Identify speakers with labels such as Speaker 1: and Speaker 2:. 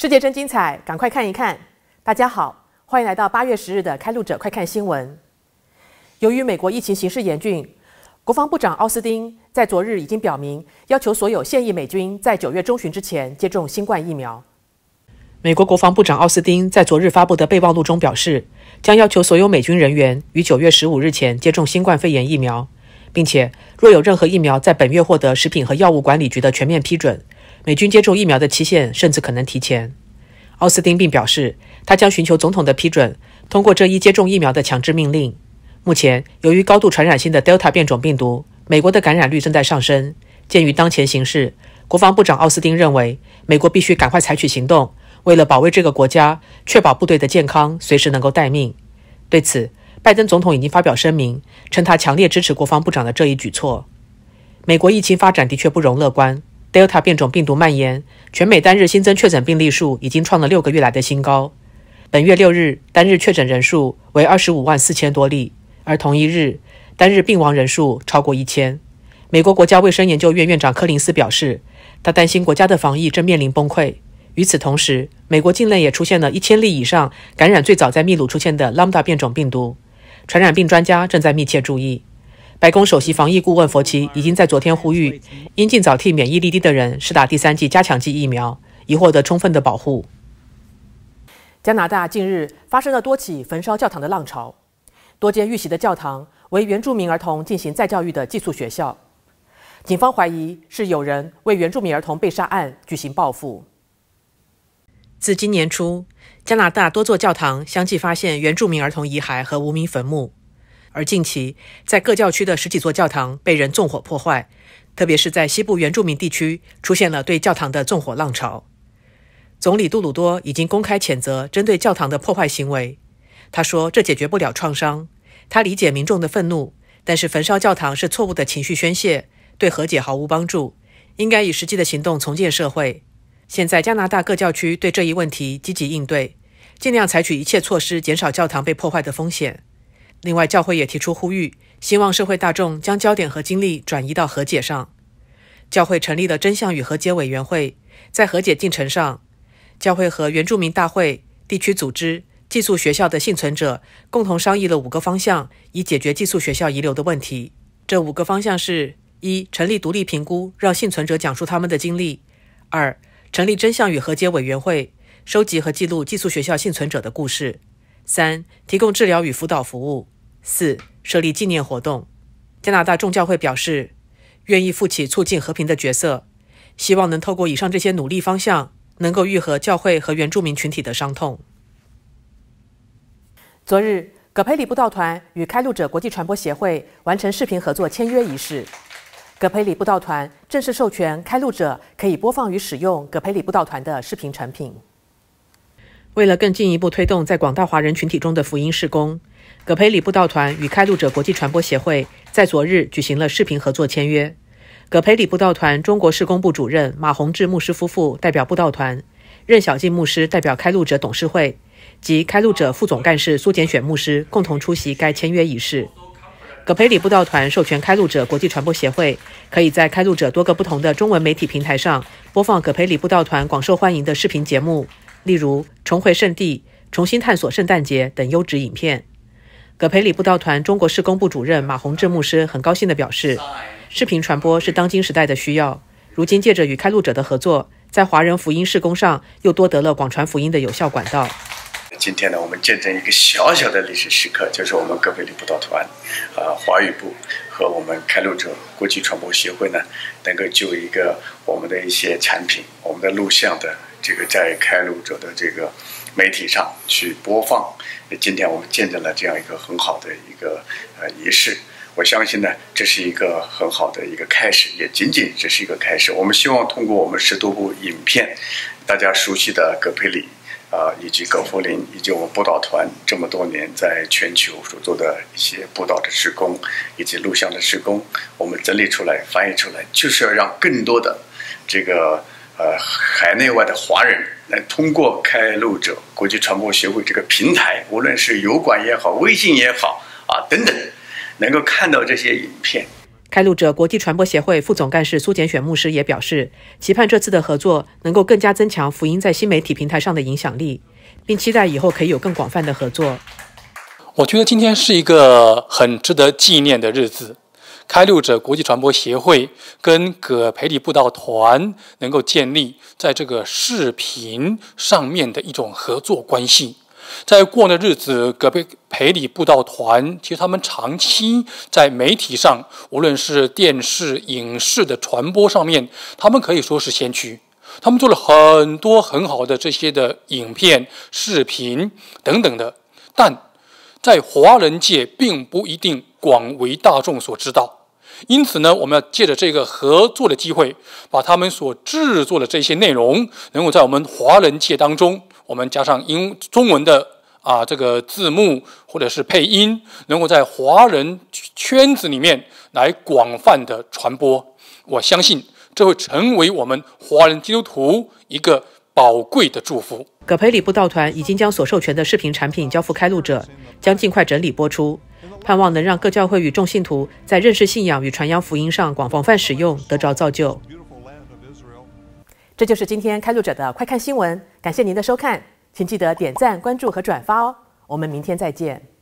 Speaker 1: 世界真精彩，赶快看一看！大家好，欢迎来到八月十日的《开路者快看新闻》。由于美国疫情形势严峻，国防部长奥斯汀在昨日已经表明，要求所有现役美军在九月中旬之前接种新冠疫苗。美国国防部长奥斯汀在昨日发布的备忘录中表示，将要求所有美军人员于九月十五日前接种新冠肺炎疫苗，并且若有任何疫苗在本月获得食品和药物管理局的全面批准。美军接种疫苗的期限甚至可能提前。奥斯汀并表示，他将寻求总统的批准，通过这一接种疫苗的强制命令。目前，由于高度传染性的 Delta 变种病毒，美国的感染率正在上升。鉴于当前形势，国防部长奥斯汀认为，美国必须赶快采取行动，为了保卫这个国家，确保部队的健康，随时能够待命。对此，拜登总统已经发表声明，称他强烈支持国防部长的这一举措。美国疫情发展的确不容乐观。Delta 变种病毒蔓延，全美单日新增确诊病例数已经创了六个月来的新高。本月六日单日确诊人数为25万四千多例，而同一日单日病亡人数超过1000。美国国家卫生研究院院长科林斯表示，他担心国家的防疫正面临崩溃。与此同时，美国境内也出现了一千例以上感染最早在秘鲁出现的 Lambda 变种病毒，传染病专家正在密切注意。白宫首席防疫顾问佛奇已经在昨天呼吁，应尽早替免疫力低的人施打第三剂加强剂疫苗，以获得充分的保护。加拿大近日发生了多起焚烧教堂的浪潮，多间遇袭的教堂为原住民儿童进行再教育的寄宿学校，警方怀疑是有人为原住民儿童被杀案举行报复。自今年初，加拿大多座教堂相继发现原住民儿童遗骸和无名坟墓。而近期，在各教区的十几座教堂被人纵火破坏，特别是在西部原住民地区出现了对教堂的纵火浪潮。总理杜鲁多已经公开谴责针对教堂的破坏行为。他说：“这解决不了创伤。他理解民众的愤怒，但是焚烧教堂是错误的情绪宣泄，对和解毫无帮助。应该以实际的行动重建社会。现在，加拿大各教区对这一问题积极应对，尽量采取一切措施减少教堂被破坏的风险。”另外，教会也提出呼吁，希望社会大众将焦点和精力转移到和解上。教会成立了真相与和解委员会，在和解进程上，教会和原住民大会地区组织寄宿学校的幸存者共同商议了五个方向，以解决寄宿学校遗留的问题。这五个方向是：一、成立独立评估，让幸存者讲述他们的经历；二、成立真相与和解委员会，收集和记录寄宿学校幸存者的故事。三、提供治疗与辅导服务；四、设立纪念活动。加拿大众教会表示，愿意负起促进和平的角色，希望能透过以上这些努力方向，能够愈合教会和原住民群体的伤痛。昨日，葛培里布道团与开路者国际传播协会完成视频合作签约仪式，葛培里布道团正式授权开路者可以播放与使用葛培里布道团的视频产品。为了更进一步推动在广大华人群体中的福音事工，葛培理布道团与开路者国际传播协会在昨日举行了视频合作签约。葛培理布道团中国事工部主任马宏志牧师夫妇代表布道团，任小静牧师代表开路者董事会，及开路者副总干事苏简选牧师共同出席该签约仪式。葛培理布道团授权开路者国际传播协会可以在开路者多个不同的中文媒体平台上播放葛培理布道团广受欢迎的视频节目。例如《重回圣地》《重新探索圣诞节》等优质影片。葛培里布道团中国事工部主任马洪志牧师很高兴地表示：“视频传播是当今时代的需要。如今借着与开路者的合作，在华人福音事工上又多得了广传福音的有效管道。”
Speaker 2: 今天呢，我们见证一个小小的历史时刻，就是我们葛培里布道团啊华语部和我们开路者国际传播协会呢，能够就一个我们的一些产品、我们的录像的。这个在开路者的这个媒体上去播放，今天我们见证了这样一个很好的一个呃仪式，我相信呢，这是一个很好的一个开始，也仅仅只是一个开始。我们希望通过我们十多部影片，大家熟悉的葛培里。啊，以及葛福林，以及我们布道团这么多年在全球所做的一些布道的施工，以及录像的施工，我们整理出来、翻译出来，就是要让更多的这个。呃，海内外的华人来通过开路者国际传播协会这个平台，无论是油管也好，微信也好啊等等，能够看到这些影片。
Speaker 1: 开路者国际传播协会副总干事苏简选牧师也表示，期盼这次的合作能够更加增强福音在新媒体平台上的影响力，并期待以后可以有更广泛的合作。
Speaker 3: 我觉得今天是一个很值得纪念的日子。开路者国际传播协会跟葛培理布道团能够建立在这个视频上面的一种合作关系。在过的日子，葛培培理布道团其实他们长期在媒体上，无论是电视、影视的传播上面，他们可以说是先驱。他们做了很多很好的这些的影片、视频等等的，但在华人界并不一定广为大众所知道。因此呢，我们要借着这个合作的机会，把他们所制作的这些内容，能够在我们华人界当中，我们加上英中文的啊这个字幕或者是配音，能够在华人圈子里面来广泛的传播。我相信这会成为我们华人基督徒一个。宝贵的祝福。
Speaker 1: 葛培里布道团已经将所授权的视频产品交付开路者，将尽快整理播出，盼望能让各教会与众信徒在认识信仰与传扬福音上广泛使用，得着造就。这就是今天开路者的快看新闻，感谢您的收看，请记得点赞、关注和转发哦。我们明天再见。